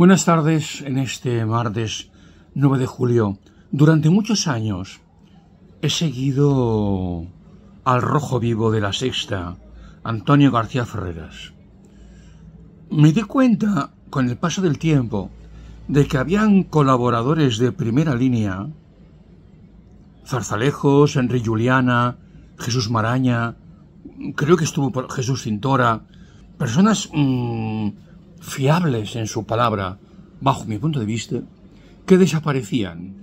Buenas tardes en este martes 9 de julio. Durante muchos años he seguido al rojo vivo de la sexta, Antonio García Ferreras. Me di cuenta con el paso del tiempo de que habían colaboradores de primera línea, Zarzalejos, Henry Juliana, Jesús Maraña, creo que estuvo por Jesús Cintora, personas mm, fiables en su palabra, bajo mi punto de vista, que desaparecían.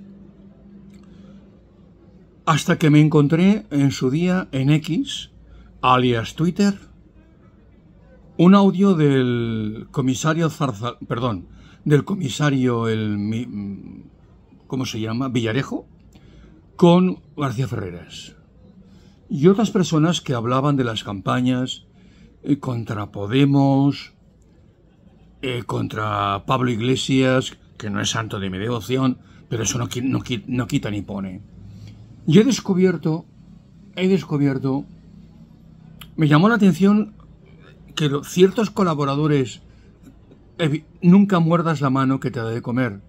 Hasta que me encontré en su día en X, alias Twitter, un audio del comisario Zarza, perdón, del comisario el ¿cómo se llama? Villarejo con García Ferreras. Y otras personas que hablaban de las campañas eh, contra Podemos, eh, contra Pablo Iglesias, que no es santo de mi devoción, pero eso no, no, quita ni pone. Yo he descubierto, he descubierto, me llamó la atención que ciertos colaboradores eh, nunca muerdas la mano que te da de comer,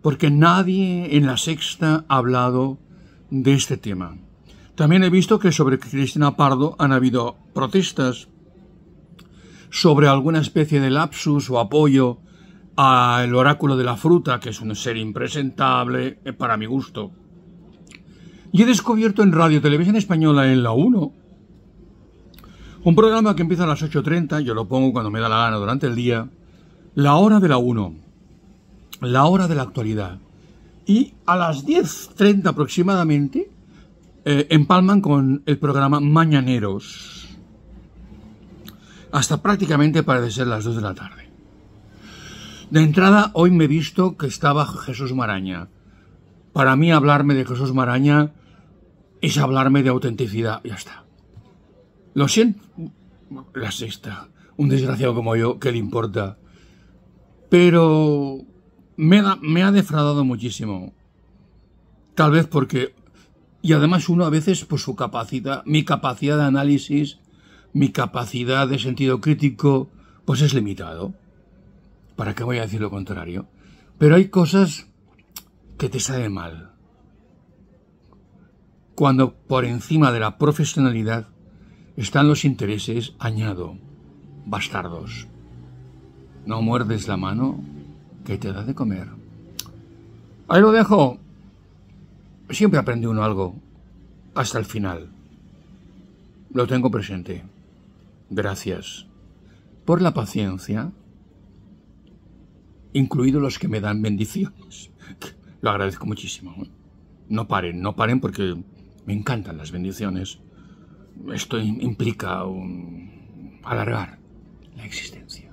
porque nadie en la sexta ha hablado de este tema. También he visto que sobre Cristina Pardo han habido protestas, sobre alguna especie de lapsus o apoyo al oráculo de la fruta, que es un ser impresentable eh, para mi gusto. Y he descubierto en Radio Televisión Española en la 1 un programa que empieza a las 8.30, yo lo pongo cuando me da la gana durante el día, la hora de la 1, la hora de la actualidad. Y a las 10.30 aproximadamente eh, empalman con el programa Mañaneros hasta prácticamente parece ser las 2 de la tarde. De entrada, hoy me he visto que estaba Jesús Maraña. Para mí hablarme de Jesús Maraña es hablarme de autenticidad, ya está. Lo siento, la sexta, un desgraciado como yo, ¿qué le importa? Pero me, me ha defraudado muchísimo. Tal vez porque... Y además uno a veces por su capacidad, mi capacidad de análisis mi capacidad de sentido crítico pues es limitado. ¿Para qué voy a decir lo contrario? Pero hay cosas que te salen mal. Cuando por encima de la profesionalidad están los intereses, añado, bastardos. No muerdes la mano que te da de comer. Ahí lo dejo. Siempre aprende uno algo. Hasta el final. Lo tengo presente gracias por la paciencia, incluidos los que me dan bendiciones. Lo agradezco muchísimo. ¿eh? No paren, no paren porque me encantan las bendiciones. Esto implica alargar la existencia.